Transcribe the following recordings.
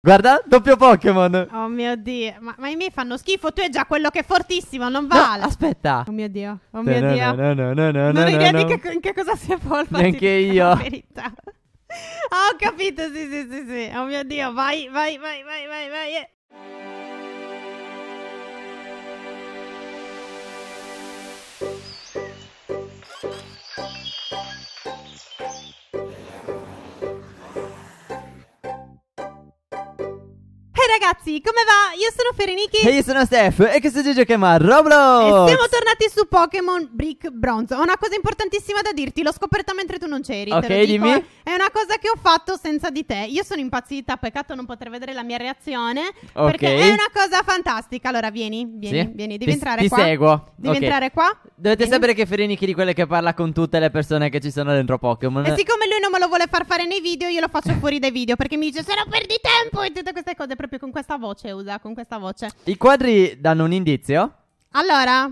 Guarda, doppio Pokémon. Oh mio dio, ma, ma, i miei fanno schifo. Tu è già quello che è fortissimo, non vale. No, aspetta. Oh mio dio, oh mio no, dio. No, no, no, no, non no, idea no. di che, in che cosa sia Polpa. Neanche io. verità. Ah, oh, ho capito, sì, sì, sì, sì. Oh mio dio, vai, vai, vai, vai, vai, vai. Eh. ragazzi, come va? Io sono Fereniki E io sono Steph E che oggi giochiamo chiama Roblox E siamo tornati su Pokémon Brick Bronze Ho una cosa importantissima da dirti L'ho scoperta mentre tu non c'eri Ok, dimmi È una cosa che ho fatto senza di te Io sono impazzita Peccato non poter vedere la mia reazione okay. Perché è una cosa fantastica Allora vieni, vieni, sì. vieni Devi ti, entrare ti qua Ti seguo Devi okay. entrare qua Dovete vieni. sapere che Fereniki è di quelle che parla con tutte le persone che ci sono dentro Pokémon E siccome lui non me lo vuole far fare nei video Io lo faccio fuori dai video Perché mi dice Se no perdi tempo E tutte queste cose proprio con questa voce, usa, con questa voce. I quadri danno un indizio? Allora,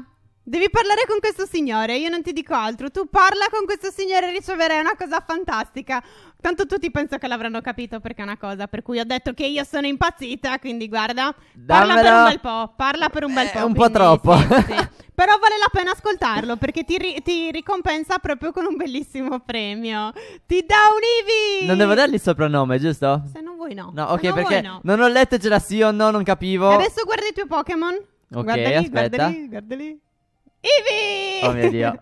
Devi parlare con questo signore, io non ti dico altro. Tu parla con questo signore e riceverai una cosa fantastica. Tanto tutti penso che l'avranno capito perché è una cosa per cui ho detto che io sono impazzita, quindi guarda, parla per un bel po', parla per un bel eh, po'. È un po' troppo. Sì, sì. Però vale la pena ascoltarlo perché ti, ri- ti, ricompensa proprio con un bellissimo premio. Ti dà un IVI! Non devo dargli il soprannome, giusto? Se non vuoi no. No, ok, non perché no. non ho letto c'era sì o no, non capivo. adesso guarda i tuoi Pokémon. Ok, guarda lì, aspetta. Guarda lì, guarda lì. Ivi! Oh mio Dio.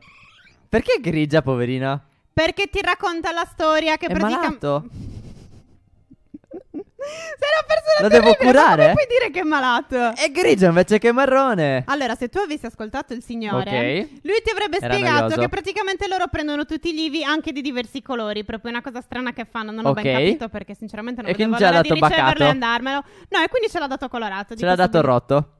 Perché è grigia, poverina? Perché ti racconta la storia che praticamente... È praticamente... malato? Sei una persona Lo devo curare? Come puoi dire che è malato? È grigio invece che marrone. Allora, se tu avessi ascoltato il signore, Ok. lui ti avrebbe Era spiegato noioso. che praticamente loro prendono tutti i livi anche di diversi colori. Proprio una cosa strana che fanno. Non ho Ok. ben capito perché, sinceramente, non E vedevo quindi l'ha l'ora di dato riceverlo e andarmelo. No, e quindi ce l'ha dato colorato. Ce l'ha dato ben- rotto.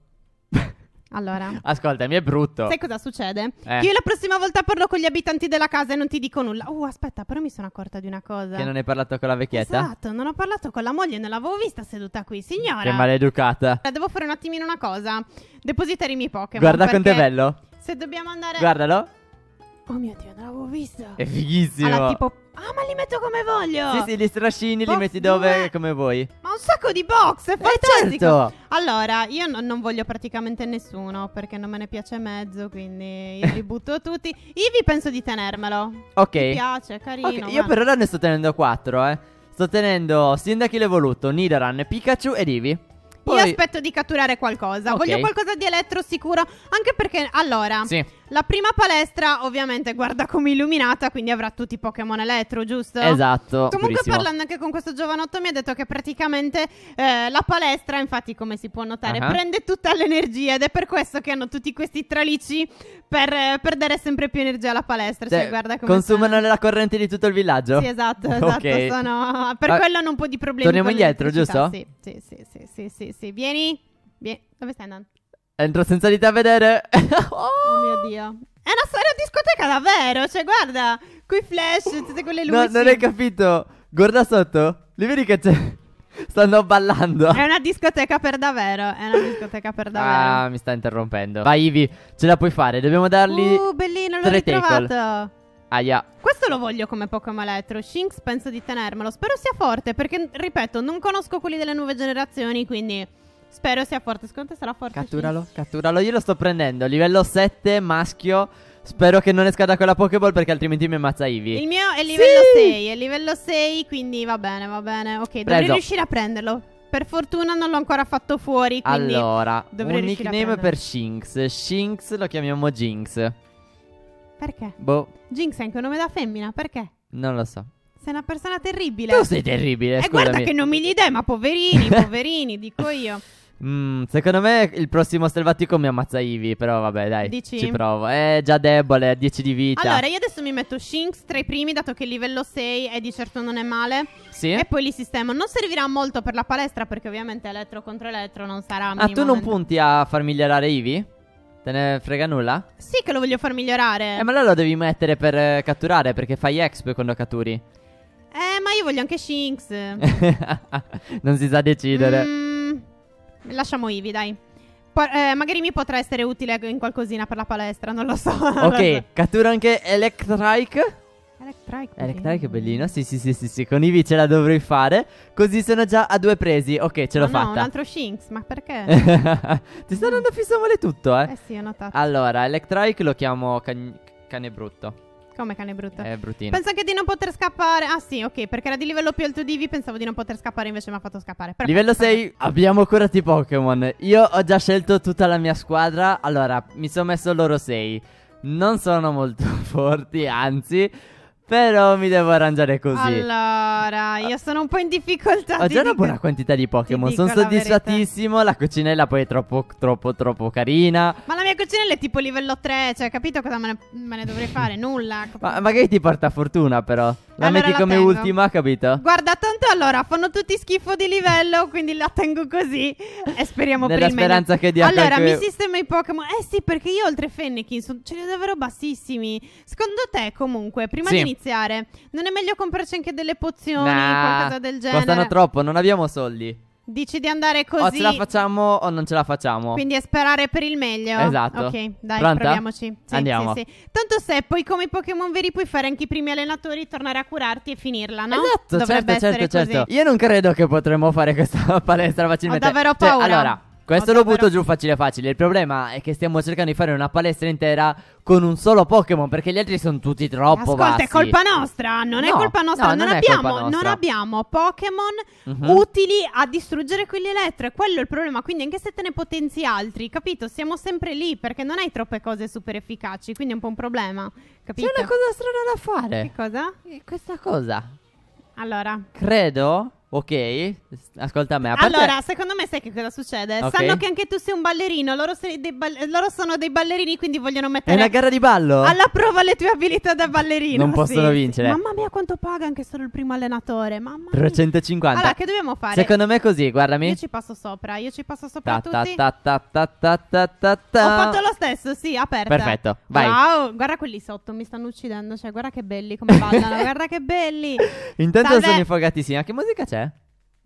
Allora, Ascolta, mi è brutto. sai cosa succede? Eh. Io la prossima volta parlo con gli abitanti della casa e non ti dico nulla. Uh, aspetta, però mi sono accorta di una cosa. Che non hai parlato con la vecchietta? Esatto, non ho parlato con la moglie, non l'avevo vista seduta qui, signora. Che maleducata. Allora, eh, Devo fare un attimino una cosa. Depositare i miei Pokémon. Guarda quanto è bello. Se dobbiamo andare. Guardalo. Oh mio dio, non l'avevo vista. È fighissimo. Allora, tipo, ah, ma li metto come voglio. Sì, sì, li strascini, box li metti dove, due. come vuoi. Ma un sacco di box, è eh, fantastico. Eh, certo. Allora, io no, non voglio praticamente nessuno perché non me ne piace mezzo, quindi io li butto tutti. Ivi penso di tenermelo. Ok. Mi piace, carino. Okay. Io per ora ne sto tenendo quattro, eh. Sto tenendo Sindaki l'Evoluto, Nidoran, Pikachu ed Ivi. Poi... Io aspetto di catturare qualcosa. Okay. Voglio qualcosa di elettro sicuro. Anche perché, allora, sì. la prima palestra, ovviamente, guarda come illuminata, quindi avrà tutti i Pokémon elettro, giusto? Esatto. Comunque, purissimo. parlando anche con questo giovanotto, mi ha detto che praticamente eh, la palestra, infatti, come si può notare, uh-huh. prende tutta l'energia ed è per questo che hanno tutti questi tralicci per, eh, per dare sempre più energia alla palestra. Cioè, cioè guarda come consumano stanno. la corrente di tutto il villaggio. Sì, esatto, esatto. Okay. Sono... Per ah, quello hanno un po' di problemi. Torniamo indietro, giusto? Sì, sì, sì, sì, sì, sì, sì. Vieni. Vieni. Dove stai andando? Entro senza di te a vedere. oh. oh mio Dio. È una storia discoteca davvero. Cioè, guarda. Qui flash, tutte quelle luci. No, non hai capito. Guarda sotto. Li vedi che c'è... Stanno ballando. È una discoteca per davvero. È una discoteca per ah, davvero. Ah, mi sta interrompendo. Vai, Ivi, ce la puoi fare. Dobbiamo dargli. Uh, bellino, l'ho ritrovato. Tackle. Aia. Questo lo voglio come Pokémon Electro. Shinx penso di tenermelo. Spero sia forte perché, ripeto, non conosco quelli delle nuove generazioni, quindi... Spero sia forte, secondo te sarà forte. Catturalo, Shinx? catturalo. Io lo sto prendendo. Livello 7, maschio. Spero che non esca da quella Pokéball perché altrimenti mi ammazza Ivy. Il mio è livello sì! 6, è livello 6, quindi va bene, va bene. Ok, Preso. dovrei riuscire a prenderlo. Per fortuna non l'ho ancora fatto fuori, quindi Allora, dovrei un nickname per Shinx. Shinx lo chiamiamo Jinx. Perché? Boh. Jinx è anche un nome da femmina, perché? Non lo so. Sei una persona terribile. Tu sei terribile. E eh, scusami. guarda che nomi gli dai, ma poverini, poverini, dico io. Mm, secondo me il prossimo selvatico mi ammazza Ivi. Però vabbè, dai, Dici? ci provo. È già debole, ha 10 di vita. Allora, io adesso mi metto Shinx tra i primi, dato che il livello 6 è di certo non è male. Sì. E poi li sistemo. Non servirà molto per la palestra, perché ovviamente elettro contro elettro non sarà. Ah, tu non punti a far migliorare Ivi? Te ne frega nulla? Sì, che lo voglio far migliorare. Eh, ma allora lo devi mettere per eh, catturare, perché fai exp quando catturi. Eh, ma io voglio anche Shinx. non si sa decidere. Mm, lasciamo Ivi, dai. Por- eh, magari mi potrà essere utile in qualcosina per la palestra, non lo so. ok, cattura anche Electrike. Electrike. Electrike è bellino. Sì, sì, sì, sì, sì. Con Ivi ce la dovrei fare. Così sono già a due presi. Ok, ce l'ho no, fatta. No, un altro Shinx, ma perché? Ti sta andando mm. fisso male tutto, eh? Eh sì, ho notato. Allora, Electrike lo chiamo can- cane brutto. Come cane brutto? È bruttino. Penso anche di non poter scappare. Ah, sì, ok. Perché era di livello più alto di Ivi. Pensavo di non poter scappare. Invece mi ha fatto scappare. Però livello 6. Abbiamo curato i Pokémon. Io ho già scelto tutta la mia squadra. Allora, mi sono messo loro 6. Non sono molto forti, anzi. Però mi devo arrangiare così. Allora, ah. io sono un po' in difficoltà. Ho già una buona quantità di Pokémon. Sono soddisfatissimo. La, la, coccinella poi è troppo, troppo, troppo carina. Ma la mia cucinella è tipo livello 3. Cioè, capito cosa me ne, me ne dovrei fare? Nulla. Ma magari ti porta fortuna, però. La allora metti la come tengo. ultima, capito? Guarda, tanto allora fanno tutti schifo di livello. Quindi la tengo così. E speriamo Nella per il speranza meno. che dia Allora, qualche... mi sistema i Pokémon. Eh sì, perché io oltre Fennekin ce li ho davvero bassissimi. Secondo te, comunque, prima sì. di iniziare. Non è meglio comprarci anche delle pozioni, nah, qualcosa del genere? Costano troppo, non abbiamo soldi. Dici di andare così? O ce la facciamo o non ce la facciamo. Quindi è sperare per il meglio. Esatto. Ok, dai, Pronta? proviamoci. Sì, Andiamo. Sì, sì. Tanto se poi come i Pokémon veri puoi fare anche i primi allenatori, tornare a curarti e finirla, no? Esatto, certo, Dovrebbe certo, certo, certo. Io non credo che potremmo fare questa palestra facilmente. Ho davvero cioè, paura. Cioè, allora, questo Vabbè, lo butto però... giù facile facile. Il problema è che stiamo cercando di fare una palestra intera con un solo Pokémon perché gli altri sono tutti troppo Ascolta, bassi. è colpa nostra, non no, è colpa nostra, no, non, non, abbiamo, colpa nostra. non, abbiamo, Pokémon uh-huh. utili a distruggere quelli elettro, quello è il problema, quindi anche se te ne potenzi altri, capito? Siamo sempre lì perché non hai troppe cose super efficaci, quindi è un po' un problema, capito? C'è una cosa strana da fare. Che cosa? Questa cosa. Allora. Credo Ok, ascolta me. Parte... Allora, secondo me sai che cosa succede? Okay. Sanno che anche tu sei un ballerino, loro, ball- loro, sono dei ballerini, quindi vogliono mettere... È una gara di ballo? Alla prova le tue abilità da ballerino. Non possono sì, vincere. Mamma mia quanto paga anche solo il primo allenatore, mamma mia. 350. Allora, che dobbiamo fare? Secondo me è così, guardami. Io ci passo sopra, io ci passo sopra ta, tutti. Ta, ta, ta, ta, ta, ta, ta. Ho fatto lo stesso, sì, aperta. Perfetto, vai. Wow, guarda quelli sotto, mi stanno uccidendo, cioè guarda che belli come ballano, guarda che belli. Intanto Salve. sono infogatissimi, ma che musica c'è?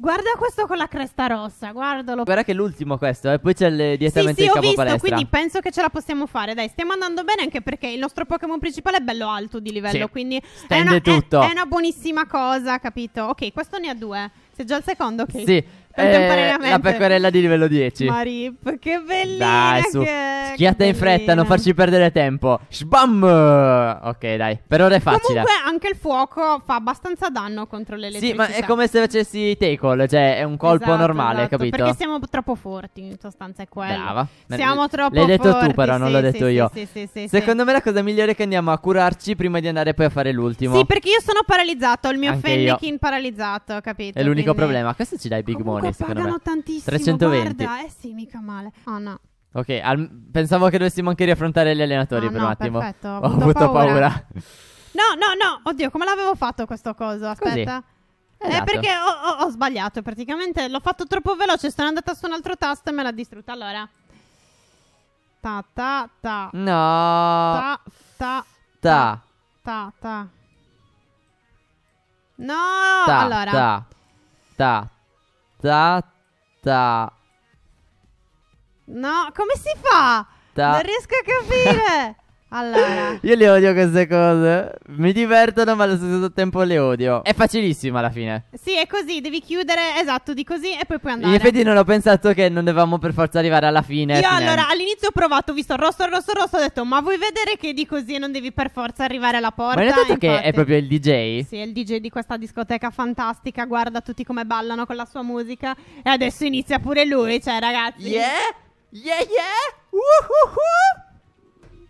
Guarda questo con la cresta rossa, guardalo. Guarda che è l'ultimo questo, e eh? poi c'è il direttamente sì, sì, il capo visto, palestra. quindi penso che ce la possiamo fare. Dai, stiamo andando bene anche perché il nostro Pokémon principale è bello alto di livello, sì. quindi è una, è, è una buonissima cosa, capito? Ok, questo ne ha due. Sei già il secondo, ok. Sì, Contemporaneamente. Eh, la pecorella di livello 10. Marip, che bellina. Dai, su. Che... Schiatta in fretta, non farci perdere tempo. Sbam! Ok, dai. Per ora è facile. Comunque, anche il fuoco fa abbastanza danno contro l'elettricità. Sì, ma è come se facessi take-all. cioè è un colpo esatto, normale, esatto, capito? Perché siamo troppo forti, in sostanza è quello. Brava. Siamo troppo forti. L'hai detto forti, tu, però, sì, non l'ho detto sì, io. Sì, sì, sì, Secondo me la cosa migliore è che andiamo a curarci prima di andare poi a fare l'ultimo. Sì, perché io sono paralizzato, il mio Fennekin paralizzato, capito? È l'unico quindi... problema. Questo ci dai big Comunque, money lì, secondo pagano me. tantissimo. 320. Guarda, eh sì, mica male. Oh no. Ok, al- pensavo che dovessimo anche riaffrontare gli allenatori Ah, per no, un attimo. perfetto, ho avuto paura. No, no, no. Oddio, come l'avevo fatto questo coso? Aspetta. Eh, Esatto. perché ho, ho- ho sbagliato praticamente. L'ho fatto troppo veloce. Sono andata su un altro tasto e me l'ha distrutta. Allora. Ta ta ta. No. Ta ta ta. ta ta. No. Ta, allora. ta, ta, Ta-ta. No, come si fa? Ta- non riesco a capire. Allora. Io le odio queste cose. Mi divertono, ma allo stesso tempo le odio. È facilissima alla fine. Sì, è così. Devi chiudere, esatto, di così e poi puoi andare. In effetti non ho pensato che non dovevamo per forza arrivare alla fine. Io finale. allora all'inizio ho provato, ho visto rosso, rosso, rosso. Ho detto, ma vuoi vedere che di così e non devi per forza arrivare alla porta? Ma hai notato che è proprio il DJ? Sì, è il DJ di questa discoteca fantastica. Guarda tutti come ballano con la sua musica. E adesso inizia pure lui, cioè, ragazzi. Yeah, yeah, yeah. Uh, uh,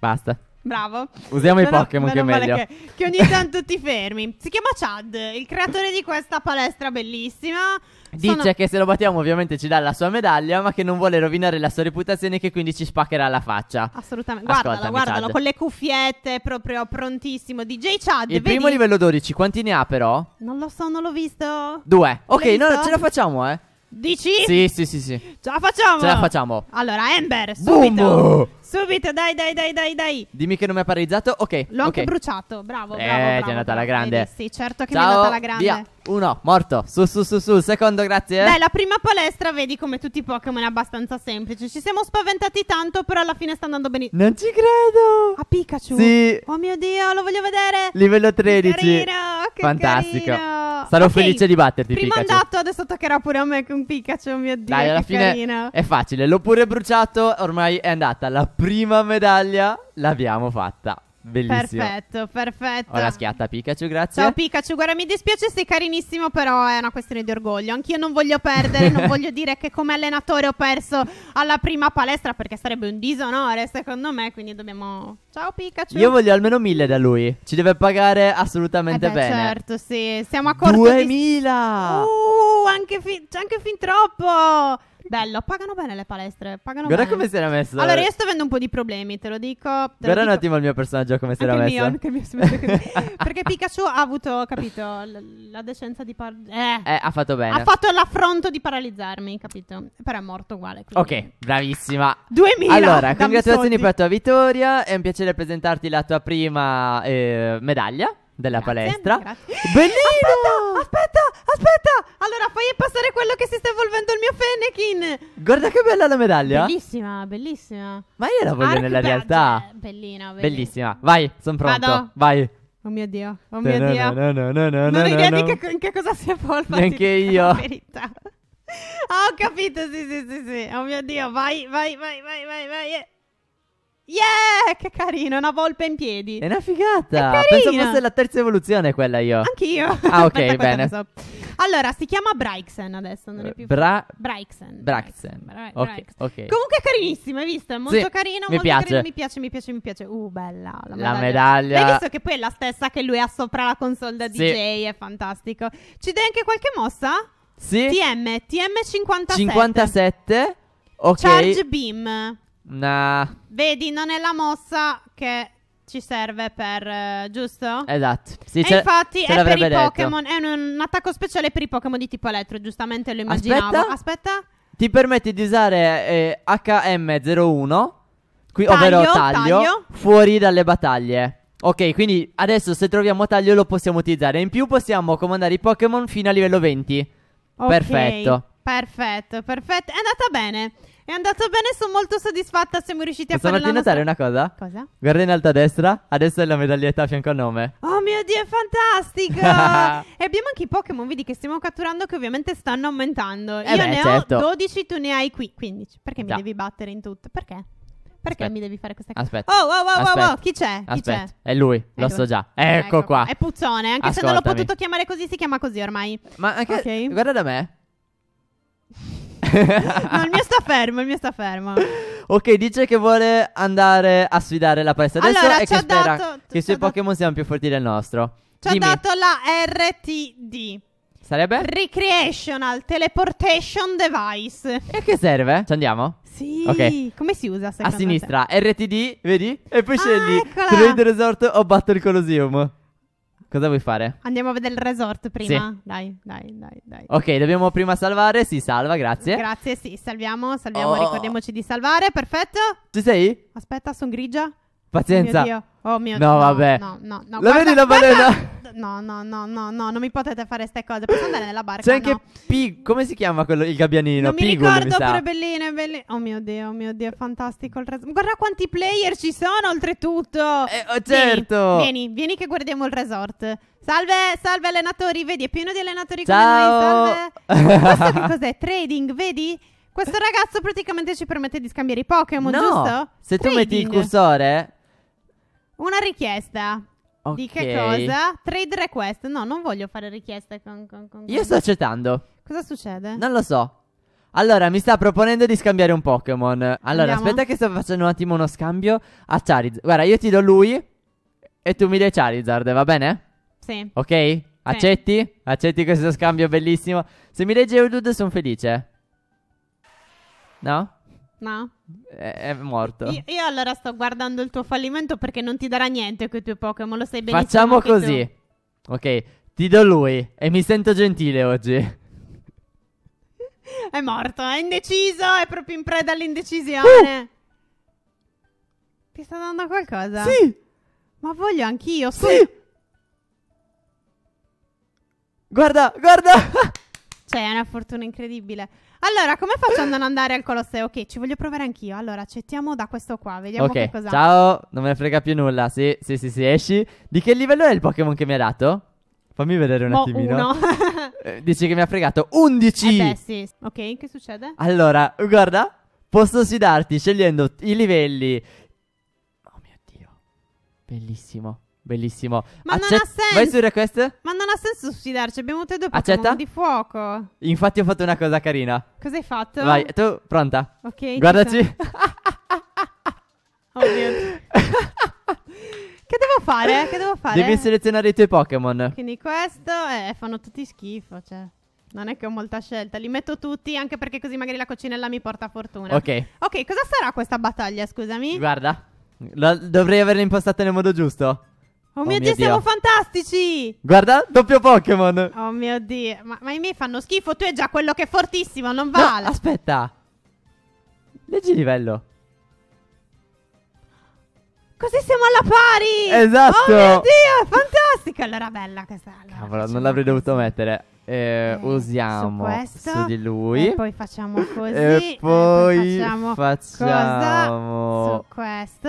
Basta. Bravo. Usiamo però, i Pokémon che è meglio. Che, che, ogni tanto ti fermi. Si chiama Chad, il creatore di questa palestra bellissima. Dice Sono... che se lo battiamo ovviamente ci dà la sua medaglia, ma che non vuole rovinare la sua reputazione e che quindi ci spaccherà la faccia. Assolutamente. Ascoltami, guardalo, guardalo Chad. con le cuffiette, proprio prontissimo. DJ Chad. Il vedi? primo livello 12, quanti ne ha però? Non lo so, non l'ho visto. Due. Ok, no, ce la facciamo, eh. Dici? Sì, sì, sì, sì. Ce la facciamo? Ce la facciamo. Allora, Ember, subito. Boom! Subito, dai, dai, dai, dai, dai. Dimmi che non mi ha paralizzato. Ok. L'ho okay. anche bruciato. Bravo, eh, bravo. ti è andata la grande. Vedi, sì, certo che Ciao, mi è andata la grande. Via. Uno, morto. Su, su, su, su. Secondo, grazie. Beh, la prima palestra, vedi come tutti i Pokémon è abbastanza semplice. Ci siamo spaventati tanto, però alla fine sta andando benissimo. Non ci credo. A Pikachu. Sì. Oh mio Dio, lo voglio vedere. Livello 13. Che carino, che Fantastico. Carino. Sarò okay. felice di batterti. Prima Pikachu. andato, adesso toccherà pure a me con Pikachu. Mio dio, Dai, alla fine carina. è facile. L'ho pure bruciato. Ormai è andata la prima medaglia. L'abbiamo fatta. Bellissimo. Perfetto, perfetto. Ora schiatta Pikachu, grazie. Ciao Pikachu, guarda, mi dispiace, sei carinissimo, però è una questione di orgoglio. Anch'io non voglio perdere, non voglio dire che come allenatore ho perso alla prima palestra perché sarebbe un disonore secondo me, quindi dobbiamo... Ciao Pikachu. Io voglio almeno mille da lui, ci deve pagare assolutamente eh beh, bene. Certo, sì, siamo a corto 2000! Di... Uh, anche, fi- anche fin troppo! Bello, pagano bene le palestre. Pagano Guarda bene. come si era messo. Allora, io sto avendo un po' di problemi, te lo dico. Te Guarda lo un attimo il mio personaggio come si era messo. Mio, anche il mio si Perché Pikachu ha avuto, capito, l- la decenza di par- eh. eh, ha fatto bene. Ha fatto l'affronto di paralizzarmi, capito? Però è morto uguale. Quindi. Ok, bravissima. 2000. Allora, congratulazioni soldi. per la tua vittoria. È un piacere presentarti la tua prima eh, medaglia della grazie, palestra. Grazie. Bellino! Aspetta, aspetta, aspetta! Allora fai passare quello che si sta evolvendo il mio Fennekin! Guarda che bella la medaglia! Bellissima, bellissima. Ma io la voglio Arc nella Badge. realtà. Bellina, cioè, bellina. Bellissima. Vai, sono pronto. Vado. Vai. Oh mio Dio, oh mio Dio. No, no, no, no, non ho idea di che, in che cosa si evolva. Neanche io. La oh, ho capito, sì, sì, sì, sì. Oh mio Dio, vai, vai, vai, vai, vai, vai. Eh. Yeah, che carino, una volpe in piedi. È una figata. È Pensavo fosse la terza evoluzione quella io. Anch'io. Ah, ok, Aspetta, bene. Allora, si chiama Braixen adesso, non è eh, più Bra- Braixen. Braixen. Braixen. Okay, ok. Comunque è carinissimo, hai visto? È molto sì, carino, mi molto piace. carino, mi piace, mi piace, mi piace. Uh, bella la medaglia. La medaglia. Hai visto che poi è la stessa che lui ha sopra la console da sì. DJ, è fantastico. Ci dai anche qualche mossa? Sì. TM, TM 57. 57. Ok. Charge Beam. Nah. Vedi, non è la mossa che ci serve per, uh, giusto? Esatto. Sì, e infatti è per i Pokémon, è un, un, attacco speciale per i Pokémon di tipo elettro, giustamente lo immaginavo. Aspetta. Aspetta. Ti permette di usare eh, HM01, qui, taglio, ovvero taglio, taglio, fuori dalle battaglie. Ok, quindi adesso se troviamo taglio lo possiamo utilizzare. In più possiamo comandare i Pokémon fino a livello 20. Okay. Perfetto. Perfetto, perfetto. È andata bene. È andata bene, sono molto soddisfatta. Siamo riusciti a Posso fare la nostra... notare una cosa? Cosa? Guarda in alto a destra, adesso è la medaglietta a fianco al nome. Oh mio Dio, è fantastico! e abbiamo anche i Pokémon, vedi, che stiamo catturando che ovviamente stanno aumentando. Eh Io beh, ne certo. ho 12, tu ne hai qui 15. Perché mi Già. devi battere in tutto? Perché? Perché Aspetta. mi devi fare questa cosa? Aspetta. Oh, oh, oh, Aspetta. oh, chi c'è? Chi Aspetta. C'è? È lui, ecco. lo so già. Ecco, ecco qua. È puzzone, anche Ascoltami. se non l'ho potuto chiamare così, si chiama così ormai. Ma anche okay. guarda da me. no, il mio sta fermo, il mio sta fermo. Ok, dice che vuole andare a sfidare la palestra adesso allora, e che spera dato, che i suoi Pokémon siano più forti del nostro. Ci Dimmi. ha dato la RTD. Sarebbe? Recreational Teleportation Device. E a che serve? Ci andiamo? Sì. Okay. Come si usa A sinistra, te? RTD, vedi? E poi ah, scegli eccola. Trade Resort o Battle Colosseum. Cosa vuoi fare? Andiamo a vedere il resort prima. Sì. Dai, dai, dai, dai. Ok, dobbiamo prima salvare. Si salva, grazie. Grazie, sì, salviamo, salviamo, oh. ricordiamoci di salvare. Perfetto. Ci sei? Aspetta, sono grigia. Pazienza. Oh mio Dio. Oh mio no, Dio. No, vabbè. No, no, no. La guarda, vedi la balena? No, no, no, no, no, non mi potete fare ste cose. Posso andare nella barca? C'è anche no. Pi- come si chiama quello il gabbianino? Non Pigul, mi ricordo, mi sa. è bellino, è bellino. Oh mio Dio, oh mio Dio, è fantastico il resort. Guarda quanti player ci sono oltretutto. Eh, oh, certo. Vieni, vieni, vieni, che guardiamo il resort. Salve, salve allenatori, vedi, è pieno di allenatori Ciao. come noi, salve. Questo che cos'è? Trading, vedi? Questo ragazzo praticamente ci permette di scambiare i Pokémon, no. giusto? se Trading. tu metti il cursore... Una richiesta. Okay. Di che cosa? Trade request. No, non voglio fare richieste con, con, con... Io sto accettando. Cosa succede? Non lo so. Allora, mi sta proponendo di scambiare un Pokémon. Allora, Andiamo. aspetta che sto facendo un attimo uno scambio a Charizard. Guarda, io ti do lui e tu mi dai Charizard, va bene? Sì. Ok? Sì. Accetti? Accetti questo scambio bellissimo? Se mi leggi Eudud sono felice. No? No. È, è morto. Io, io, allora sto guardando il tuo fallimento perché non ti darà niente quei tuoi Pokémon, lo sai benissimo. Facciamo così. Tu. Ok, ti do lui e mi sento gentile oggi. È morto, è indeciso, è proprio in preda all'indecisione. Uh! Ti sta dando qualcosa? Sì. Ma voglio anch'io. Sì. Guarda, guarda. Cioè, è una fortuna incredibile. Allora, come faccio a non andare al Colosseo? Ok, ci voglio provare anch'io. Allora, accettiamo da questo qua, vediamo okay, che cosa. Ciao, non me ne frega più nulla. Sì, sì, sì, se, esci. Di che livello è il Pokémon che mi ha dato? Fammi vedere un oh, attimino. No, eh, Dici che mi ha fregato 11. Eh beh, sì. Ok, che succede? Allora, guarda, posso sfidarti scegliendo i livelli. Oh mio Dio. Bellissimo. Bellissimo. Ma Accet- non ha senso. Vai su request? Ma non ha senso suicidarci. Abbiamo te due Accetta? Pokémon di fuoco. Infatti, ho fatto una cosa carina. Cosa hai fatto? Vai, tu pronta? Ok. Guardaci. oh mio dio. Che devo fare? Che devo fare? Devi selezionare i tuoi Pokémon. Quindi questo eh, fanno tutti schifo, cioè. Non è che ho molta scelta, li metto tutti anche perché così magari la coccinella mi porta fortuna. Ok. Ok, cosa sarà questa battaglia, scusami? Guarda, la- dovrei averla impostata nel modo giusto. Oh, oh mio, dio, dio, siamo fantastici! Guarda, doppio Pokémon! Oh mio dio, ma, ma, i miei fanno schifo, tu è già quello che è fortissimo, non vale! No, aspetta! Leggi livello. Così siamo alla pari! Esatto! Oh mio dio, è fantastico! Allora bella questa. Allora, Cavolo, non l'avrei dovuto mettere. Eh, eh, usiamo su, questo, su, di lui. E poi facciamo così. E poi, e eh, poi facciamo, facciamo... su questo.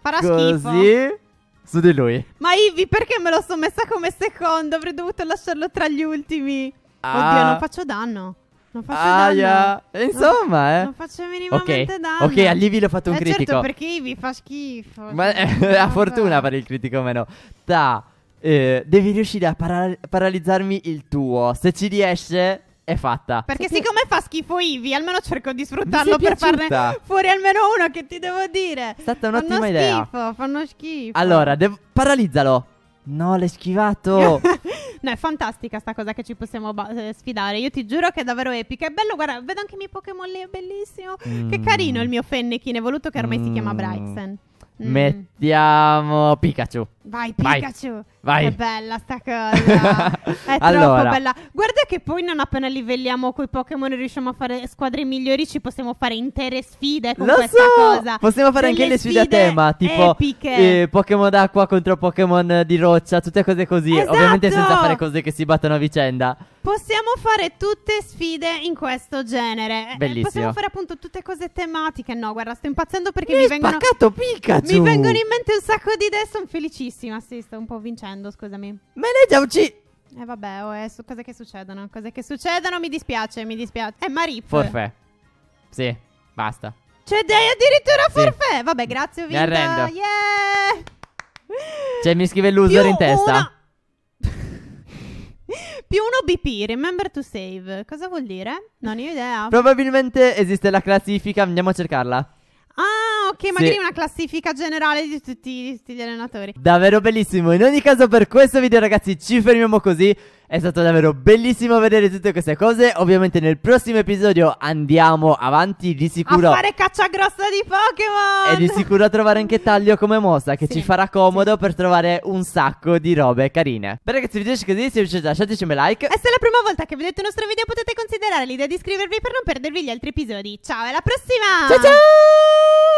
Farà così. schifo su di lui. Ma Ivy, perché me lo sono messa come secondo? Avrei dovuto lasciarlo tra gli ultimi. Ah. Oddio, non faccio danno. Non faccio Aia. danno. Eh, insomma, non, eh. Non faccio minimamente okay. danno. Ok, a Ivi l'ho fatto un eh certo, critico. Certo, perché Ivy fa schifo. Ma eh, cioè, a fortuna fare il critico o meno. Ta. Eh, devi riuscire a para- paralizzarmi il tuo. Se ci riesce, è fatta. Perché ti... siccome fa schifo Ivi, almeno cerco di sfruttarlo per farne fuori almeno uno che ti devo dire. È stata un'ottima fanno idea. Schifo, fanno schifo. Allora, dev- paralizzalo. No, l'hai schivato. no, è fantastica sta cosa che ci possiamo ba- eh, sfidare. Io ti giuro che è davvero epica. È bello, guarda, vedo anche i miei Pokémon lì, è bellissimo. Mm. Che carino il mio Fennekin evoluto che ormai mm. si chiama mm. Braixen. Mm. Mettiamo Pikachu. Vai Pikachu, Vai. è bella sta cosa, è allora. troppo bella. Guarda che poi non appena livelliamo coi Pokémon e riusciamo a fare squadre migliori, ci possiamo fare intere sfide con Lo questa so! cosa. Possiamo fare Delle anche le sfide a tema, tipo eh, Pokémon d'acqua contro Pokémon di roccia, tutte cose così, esatto! ovviamente senza fare cose che si battono a vicenda. Possiamo fare tutte sfide in questo genere. Eh, Bellissimo. Possiamo fare appunto tutte cose tematiche. No, guarda, sto impazzendo perché mi, mi vengono Mi vengono in mente un sacco di idee, sono felicissima bravissima, sì, sto un po' vincendo, scusami. Maneggiamoci! Eh vabbè, oh, eh, su- cose che succedono, cose che succedono, mi dispiace, mi dispiace. È eh, Marip. Forfè. Sì, basta. Cioè, dai, addirittura sì. forfè. Vabbè, grazie, ho vinto. Mi arrendo. Yeah! Cioè, mi scrive l'user Più in testa. Una... Più uno BP, remember to save. Cosa vuol dire? Non ho idea. Probabilmente esiste la classifica, andiamo a cercarla che magari è una classifica generale di tutti gli allenatori. Davvero bellissimo. In ogni caso, per questo video, ragazzi, ci fermiamo così. È stato davvero bellissimo vedere tutte queste cose. Ovviamente nel prossimo episodio andiamo avanti di sicuro. A fare caccia grossa di Pokémon! E di sicuro a trovare anche Taglio come mossa che sì. ci farà comodo sì. per trovare un sacco di robe carine. Beh ragazzi, vi piace così, se vi piace lasciateci un bel like. E se è la prima volta che vedete il nostro video potete considerare l'idea di iscrivervi per non perdervi gli altri episodi. Ciao, alla prossima! Ciao ciao!